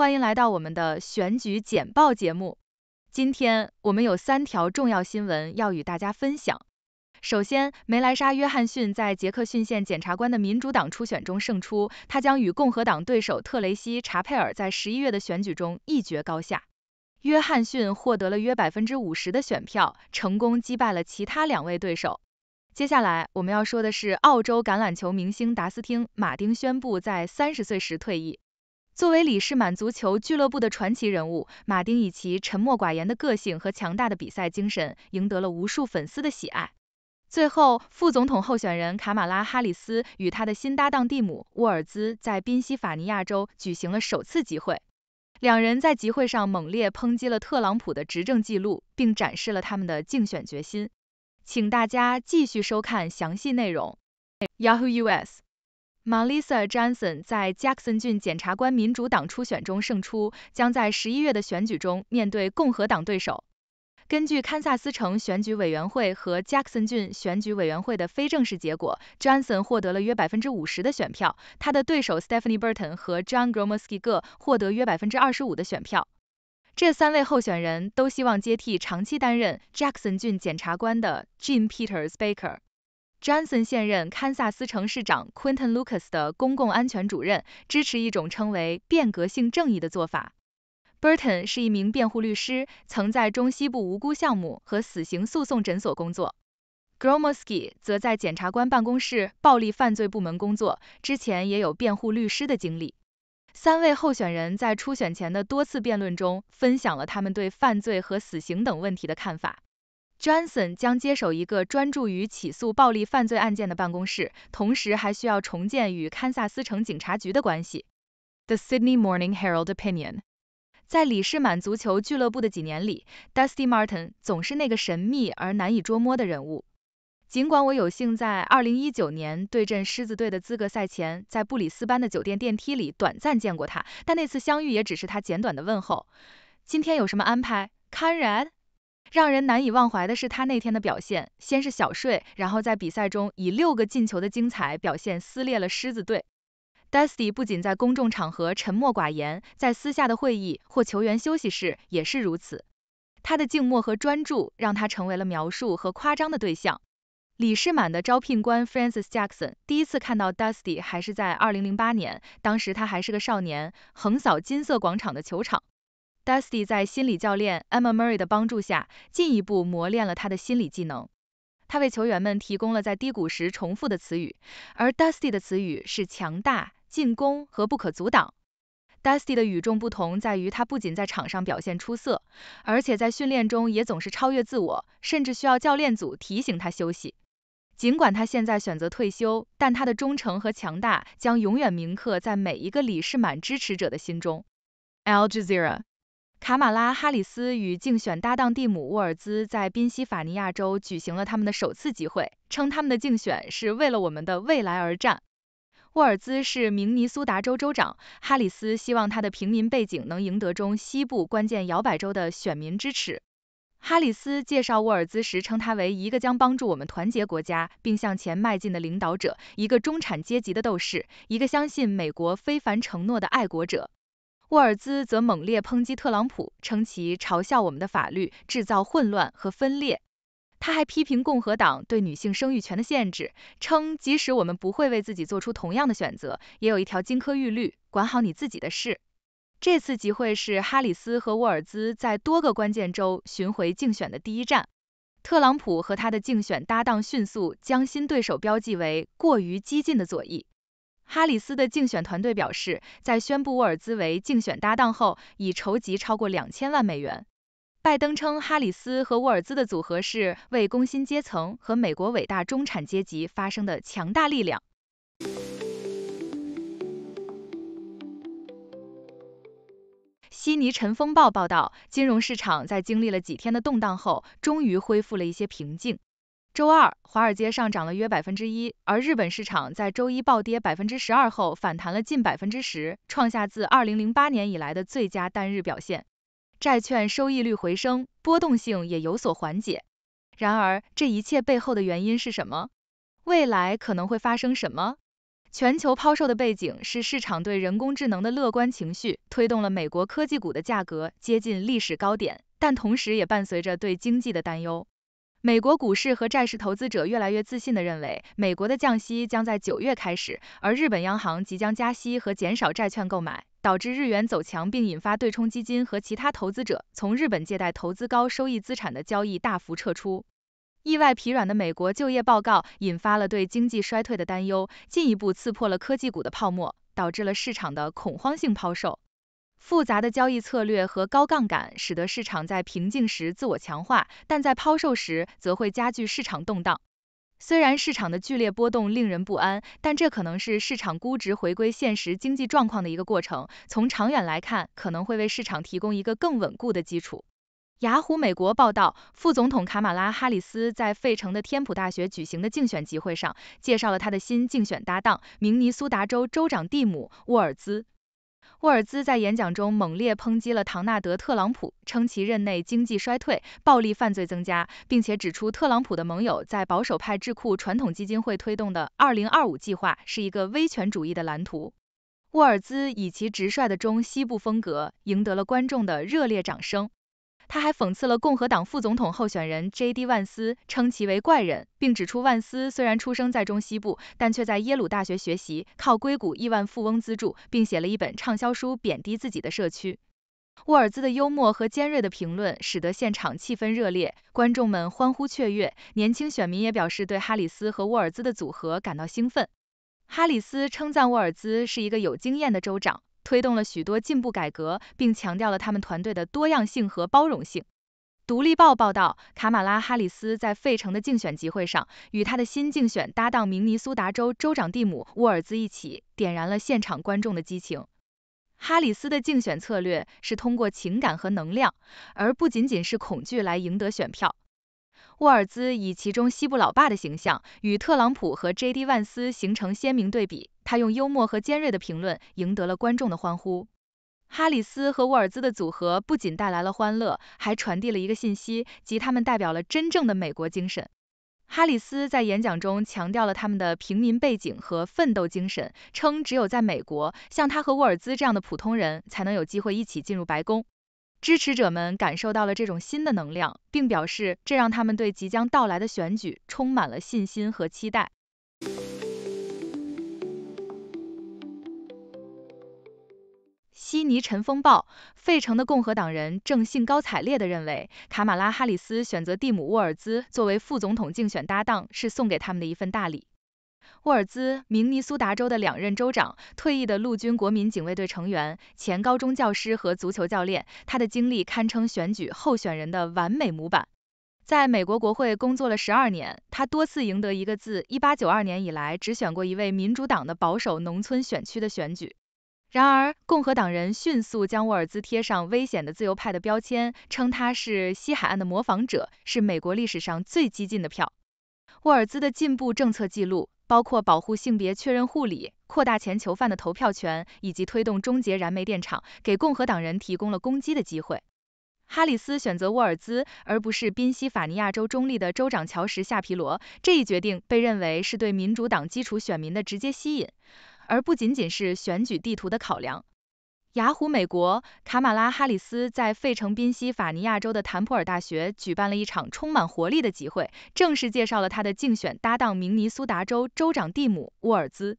欢迎来到我们的选举简报节目。今天我们有三条重要新闻要与大家分享。首先，梅莱莎·约翰逊在杰克逊县检察官的民主党初选中胜出，他将与共和党对手特雷西·查佩尔在十一月的选举中一决高下。约翰逊获得了约百分之五十的选票，成功击败了其他两位对手。接下来我们要说的是，澳洲橄榄球明星达斯汀·马丁宣布在三十岁时退役。作为里士满足球俱乐部的传奇人物，马丁以其沉默寡言的个性和强大的比赛精神，赢得了无数粉丝的喜爱。最后，副总统候选人卡马拉·哈里斯与他的新搭档蒂姆·沃尔兹在宾夕法尼亚州举行了首次集会，两人在集会上猛烈抨击了特朗普的执政记录，并展示了他们的竞选决心。请大家继续收看详细内容。Yahoo US。Melissa Johnson 在 Jackson 郡检察官民主党初选中胜出，将在十一月的选举中面对共和党对手。根据堪萨斯城选举委员会和 Jackson 郡选举委员会的非正式结果，Johnson 获得了约百分之五十的选票，他的对手 Stephanie Burton 和 John g r o o m k i 各获得约百分之二十五的选票。这三位候选人都希望接替长期担任 Jackson 郡检察官的 Jim Peters Baker。Johnson 现任堪萨斯城市长 Quinton Lucas 的公共安全主任，支持一种称为“变革性正义”的做法。Burton 是一名辩护律师，曾在中西部无辜项目和死刑诉讼诊所工作。Gromoski 则在检察官办公室暴力犯罪部门工作，之前也有辩护律师的经历。三位候选人在初选前的多次辩论中分享了他们对犯罪和死刑等问题的看法。Johnson 将接手一个专注于起诉暴力犯罪案件的办公室，同时还需要重建与堪萨斯城警察局的关系。The Sydney Morning Herald Opinion，在里士满足球俱乐部的几年里，Dusty Martin 总是那个神秘而难以捉摸的人物。尽管我有幸在2019年对阵狮子队的资格赛前，在布里斯班的酒店电梯里短暂见过他，但那次相遇也只是他简短的问候。今天有什么安排，堪 Conrad? 让人难以忘怀的是他那天的表现，先是小睡，然后在比赛中以六个进球的精彩表现撕裂了狮子队。Dusty 不仅在公众场合沉默寡言，在私下的会议或球员休息室也是如此。他的静默和专注让他成为了描述和夸张的对象。李世满的招聘官 Francis Jackson 第一次看到 Dusty 还是在2008年，当时他还是个少年，横扫金色广场的球场。Dusty 在心理教练 Emma Murray 的帮助下，进一步磨练了他的心理技能。他为球员们提供了在低谷时重复的词语，而 Dusty 的词语是强大、进攻和不可阻挡。Dusty 的与众不同在于，他不仅在场上表现出色，而且在训练中也总是超越自我，甚至需要教练组提醒他休息。尽管他现在选择退休，但他的忠诚和强大将永远铭刻在每一个李世满支持者的心中。Al Jazeera。卡马拉·哈里斯与竞选搭档蒂姆·沃尔兹在宾夕法尼亚州举行了他们的首次集会，称他们的竞选是为了我们的未来而战。沃尔兹是明尼苏达州州长，哈里斯希望他的平民背景能赢得中西部关键摇摆州的选民支持。哈里斯介绍沃尔兹时称他为一个将帮助我们团结国家并向前迈进的领导者，一个中产阶级的斗士，一个相信美国非凡承诺的爱国者。沃尔兹则猛烈抨击特朗普，称其嘲笑我们的法律，制造混乱和分裂。他还批评共和党对女性生育权的限制，称即使我们不会为自己做出同样的选择，也有一条金科玉律：管好你自己的事。这次集会是哈里斯和沃尔兹在多个关键州巡回竞选的第一站。特朗普和他的竞选搭档迅速将新对手标记为过于激进的左翼。哈里斯的竞选团队表示，在宣布沃尔兹为竞选搭档后，已筹集超过两千万美元。拜登称，哈里斯和沃尔兹的组合是为工薪阶层和美国伟大中产阶级发声的强大力量。悉尼晨风报报道，金融市场在经历了几天的动荡后，终于恢复了一些平静。周二，华尔街上涨了约百分之一，而日本市场在周一暴跌百分之十二后反弹了近百分之十，创下自二零零八年以来的最佳单日表现。债券收益率回升，波动性也有所缓解。然而，这一切背后的原因是什么？未来可能会发生什么？全球抛售的背景是市场对人工智能的乐观情绪推动了美国科技股的价格接近历史高点，但同时也伴随着对经济的担忧。美国股市和债市投资者越来越自信地认为，美国的降息将在九月开始，而日本央行即将加息和减少债券购买，导致日元走强，并引发对冲基金和其他投资者从日本借贷投资高收益资产的交易大幅撤出。意外疲软的美国就业报告引发了对经济衰退的担忧，进一步刺破了科技股的泡沫，导致了市场的恐慌性抛售。复杂的交易策略和高杠杆使得市场在平静时自我强化，但在抛售时则会加剧市场动荡。虽然市场的剧烈波动令人不安，但这可能是市场估值回归现实经济状况的一个过程。从长远来看，可能会为市场提供一个更稳固的基础。雅虎美国报道，副总统卡马拉·哈里斯在费城的天普大学举行的竞选集会上，介绍了他的新竞选搭档——明尼苏达州州长蒂姆·沃尔兹。沃尔兹在演讲中猛烈抨击了唐纳德·特朗普，称其任内经济衰退、暴力犯罪增加，并且指出特朗普的盟友在保守派智库传统基金会推动的 “2025 计划”是一个威权主义的蓝图。沃尔兹以其直率的中西部风格赢得了观众的热烈掌声。他还讽刺了共和党副总统候选人 J.D. 万斯，称其为“怪人”，并指出万斯虽然出生在中西部，但却在耶鲁大学学习，靠硅谷亿万富翁资助，并写了一本畅销书贬低自己的社区。沃尔兹的幽默和尖锐的评论使得现场气氛热烈，观众们欢呼雀跃，年轻选民也表示对哈里斯和沃尔兹的组合感到兴奋。哈里斯称赞沃尔兹是一个有经验的州长。推动了许多进步改革，并强调了他们团队的多样性和包容性。《独立报》报道，卡马拉·哈里斯在费城的竞选集会上与他的新竞选搭档明尼苏达州州长蒂姆·沃尔兹一起点燃了现场观众的激情。哈里斯的竞选策略是通过情感和能量，而不仅仅是恐惧来赢得选票。沃尔兹以其中西部老爸的形象，与特朗普和 J.D. 万斯形成鲜明对比。他用幽默和尖锐的评论赢得了观众的欢呼。哈里斯和沃尔兹的组合不仅带来了欢乐，还传递了一个信息，即他们代表了真正的美国精神。哈里斯在演讲中强调了他们的平民背景和奋斗精神，称只有在美国，像他和沃尔兹这样的普通人，才能有机会一起进入白宫。支持者们感受到了这种新的能量，并表示这让他们对即将到来的选举充满了信心和期待。悉尼尘风暴。费城的共和党人正兴高采烈地认为，卡马拉·哈里斯选择蒂姆·沃尔兹作为副总统竞选搭档是送给他们的一份大礼。沃尔兹，明尼苏达州的两任州长、退役的陆军国民警卫队成员、前高中教师和足球教练，他的经历堪称选举候选人的完美模板。在美国国会工作了十二年，他多次赢得一个自一八九二年以来只选过一位民主党的保守农村选区的选举。然而，共和党人迅速将沃尔兹贴上危险的自由派的标签，称他是西海岸的模仿者，是美国历史上最激进的票。沃尔兹的进步政策记录包括保护性别确认护理、扩大前囚犯的投票权，以及推动终结燃煤电厂，给共和党人提供了攻击的机会。哈里斯选择沃尔兹而不是宾夕法尼亚州中立的州长乔什·夏皮罗，这一决定被认为是对民主党基础选民的直接吸引。而不仅仅是选举地图的考量。雅虎美国卡马拉哈里斯在费城宾夕法尼亚州的坦普尔大学举办了一场充满活力的集会，正式介绍了他的竞选搭档明尼苏达州州长蒂姆沃尔兹。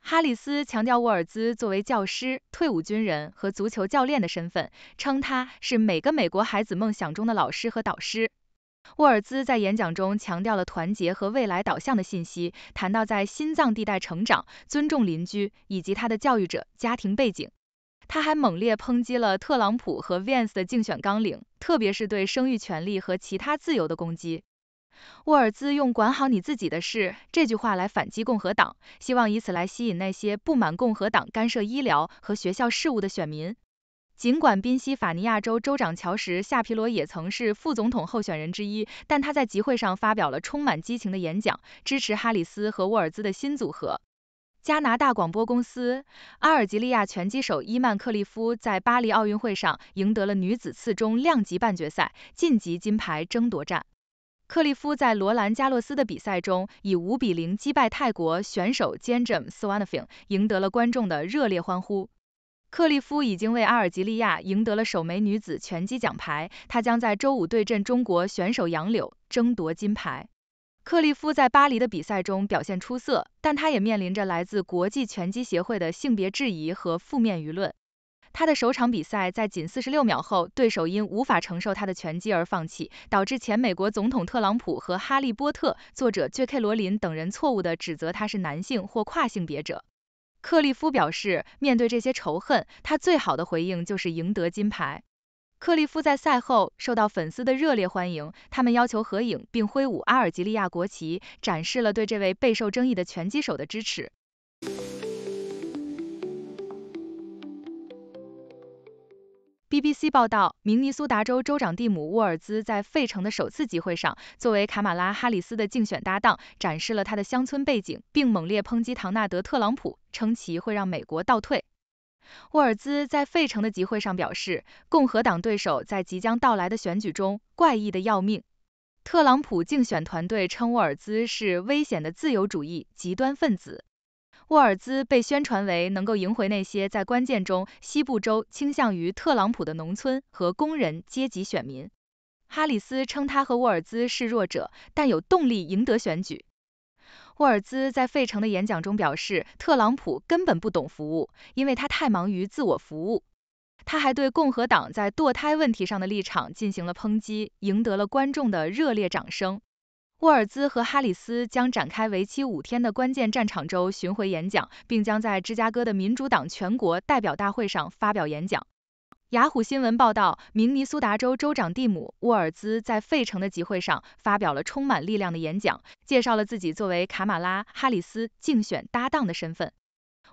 哈里斯强调沃尔兹作为教师、退伍军人和足球教练的身份，称他是每个美国孩子梦想中的老师和导师。沃尔兹在演讲中强调了团结和未来导向的信息，谈到在心脏地带成长、尊重邻居以及他的教育者家庭背景。他还猛烈抨击了特朗普和 Vance 的竞选纲领，特别是对生育权利和其他自由的攻击。沃尔兹用“管好你自己的事”这句话来反击共和党，希望以此来吸引那些不满共和党干涉医疗和学校事务的选民。尽管宾夕法尼亚州州长乔什·夏皮罗也曾是副总统候选人之一，但他在集会上发表了充满激情的演讲，支持哈里斯和沃尔兹的新组合。加拿大广播公司，阿尔及利亚拳击手伊曼克利夫在巴黎奥运会上赢得了女子次中量级半决赛，晋级金牌争夺战。克利夫在罗兰加洛斯的比赛中以五比零击败泰国选手 Jenjam s w a n a f i n g 赢得了观众的热烈欢呼。克利夫已经为阿尔及利亚赢得了首枚女子拳击奖牌，他将在周五对阵中国选手杨柳争夺金牌。克利夫在巴黎的比赛中表现出色，但他也面临着来自国际拳击协会的性别质疑和负面舆论。他的首场比赛在仅46秒后，对手因无法承受他的拳击而放弃，导致前美国总统特朗普和《哈利波特》作者 J.K. 罗琳等人错误地指责他是男性或跨性别者。克利夫表示，面对这些仇恨，他最好的回应就是赢得金牌。克利夫在赛后受到粉丝的热烈欢迎，他们要求合影并挥舞阿尔及利亚国旗，展示了对这位备受争议的拳击手的支持。BBC 报道，明尼苏达州州长蒂姆·沃尔兹在费城的首次集会上，作为卡马拉·哈里斯的竞选搭档，展示了他的乡村背景，并猛烈抨击唐纳德·特朗普，称其会让美国倒退。沃尔兹在费城的集会上表示，共和党对手在即将到来的选举中怪异的要命。特朗普竞选团队称沃尔兹是危险的自由主义极端分子。沃尔兹被宣传为能够赢回那些在关键中西部州倾向于特朗普的农村和工人阶级选民。哈里斯称他和沃尔兹是弱者，但有动力赢得选举。沃尔兹在费城的演讲中表示，特朗普根本不懂服务，因为他太忙于自我服务。他还对共和党在堕胎问题上的立场进行了抨击，赢得了观众的热烈掌声。沃尔兹和哈里斯将展开为期五天的关键战场周巡回演讲，并将在芝加哥的民主党全国代表大会上发表演讲。雅虎新闻报道，明尼苏达州州长蒂姆·沃尔兹在费城的集会上发表了充满力量的演讲，介绍了自己作为卡马拉·哈里斯竞选搭档的身份。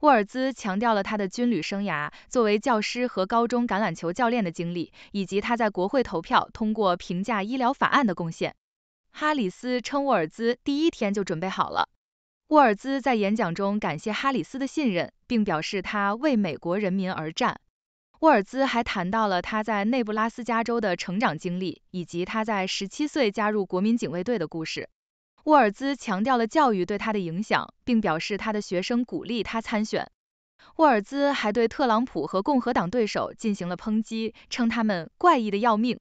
沃尔兹强调了他的军旅生涯、作为教师和高中橄榄球教练的经历，以及他在国会投票通过评价医疗法案的贡献。哈里斯称沃尔兹第一天就准备好了。沃尔兹在演讲中感谢哈里斯的信任，并表示他为美国人民而战。沃尔兹还谈到了他在内布拉斯加州的成长经历，以及他在17岁加入国民警卫队的故事。沃尔兹强调了教育对他的影响，并表示他的学生鼓励他参选。沃尔兹还对特朗普和共和党对手进行了抨击，称他们怪异的要命。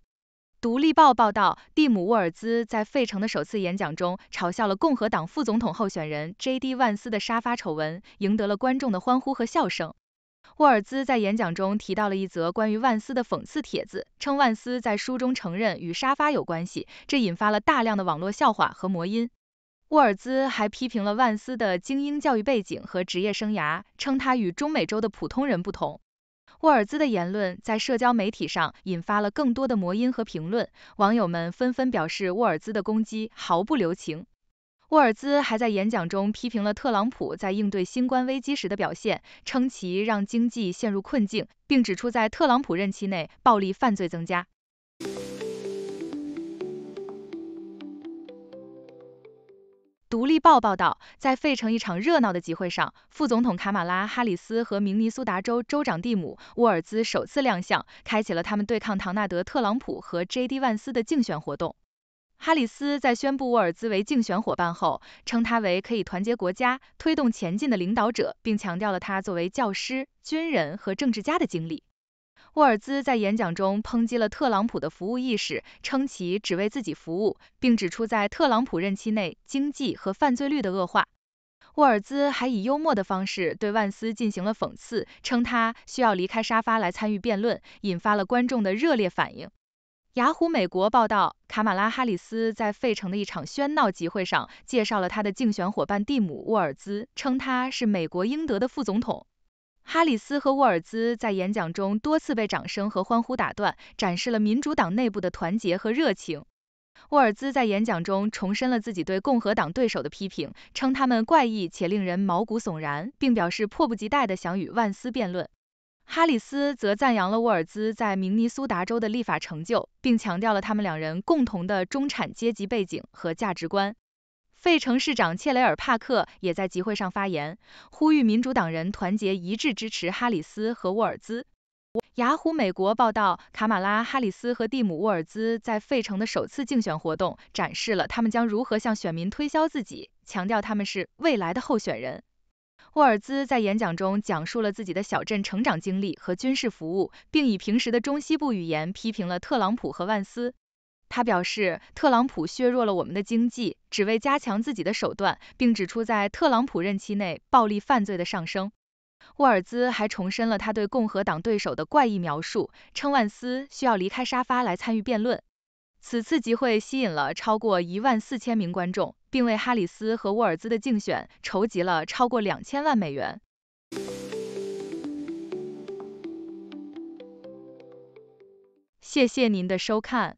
《独立报》报道，蒂姆·沃尔兹在费城的首次演讲中嘲笑了共和党副总统候选人 J.D. 万斯的沙发丑闻，赢得了观众的欢呼和笑声。沃尔兹在演讲中提到了一则关于万斯的讽刺帖子，称万斯在书中承认与沙发有关系，这引发了大量的网络笑话和魔音。沃尔兹还批评了万斯的精英教育背景和职业生涯，称他与中美洲的普通人不同。沃尔兹的言论在社交媒体上引发了更多的魔音和评论，网友们纷纷表示沃尔兹的攻击毫不留情。沃尔兹还在演讲中批评了特朗普在应对新冠危机时的表现，称其让经济陷入困境，并指出在特朗普任期内暴力犯罪增加。《独立报》报道，在费城一场热闹的集会上，副总统卡马拉·哈里斯和明尼苏达州州长蒂姆·沃尔兹首次亮相，开启了他们对抗唐纳德·特朗普和 J.D. 万斯的竞选活动。哈里斯在宣布沃尔兹为竞选伙伴后，称他为可以团结国家、推动前进的领导者，并强调了他作为教师、军人和政治家的经历。沃尔兹在演讲中抨击了特朗普的服务意识，称其只为自己服务，并指出在特朗普任期内经济和犯罪率的恶化。沃尔兹还以幽默的方式对万斯进行了讽刺，称他需要离开沙发来参与辩论，引发了观众的热烈反应。雅虎美国报道，卡马拉哈里斯在费城的一场喧闹集会上介绍了他的竞选伙伴蒂姆沃尔兹，称他是美国应得的副总统。哈里斯和沃尔兹在演讲中多次被掌声和欢呼打断，展示了民主党内部的团结和热情。沃尔兹在演讲中重申了自己对共和党对手的批评，称他们怪异且令人毛骨悚然，并表示迫不及待地想与万斯辩论。哈里斯则赞扬了沃尔兹在明尼苏达州的立法成就，并强调了他们两人共同的中产阶级背景和价值观。费城市长切雷尔·帕克也在集会上发言，呼吁民主党人团结一致支持哈里斯和沃尔兹。雅虎美国报道，卡马拉·哈里斯和蒂姆·沃尔兹在费城的首次竞选活动展示了他们将如何向选民推销自己，强调他们是未来的候选人。沃尔兹在演讲中讲述了自己的小镇成长经历和军事服务，并以平时的中西部语言批评了特朗普和万斯。他表示，特朗普削弱了我们的经济，只为加强自己的手段，并指出在特朗普任期内暴力犯罪的上升。沃尔兹还重申了他对共和党对手的怪异描述，称万斯需要离开沙发来参与辩论。此次集会吸引了超过一万四千名观众，并为哈里斯和沃尔兹的竞选筹集了超过两千万美元。谢谢您的收看。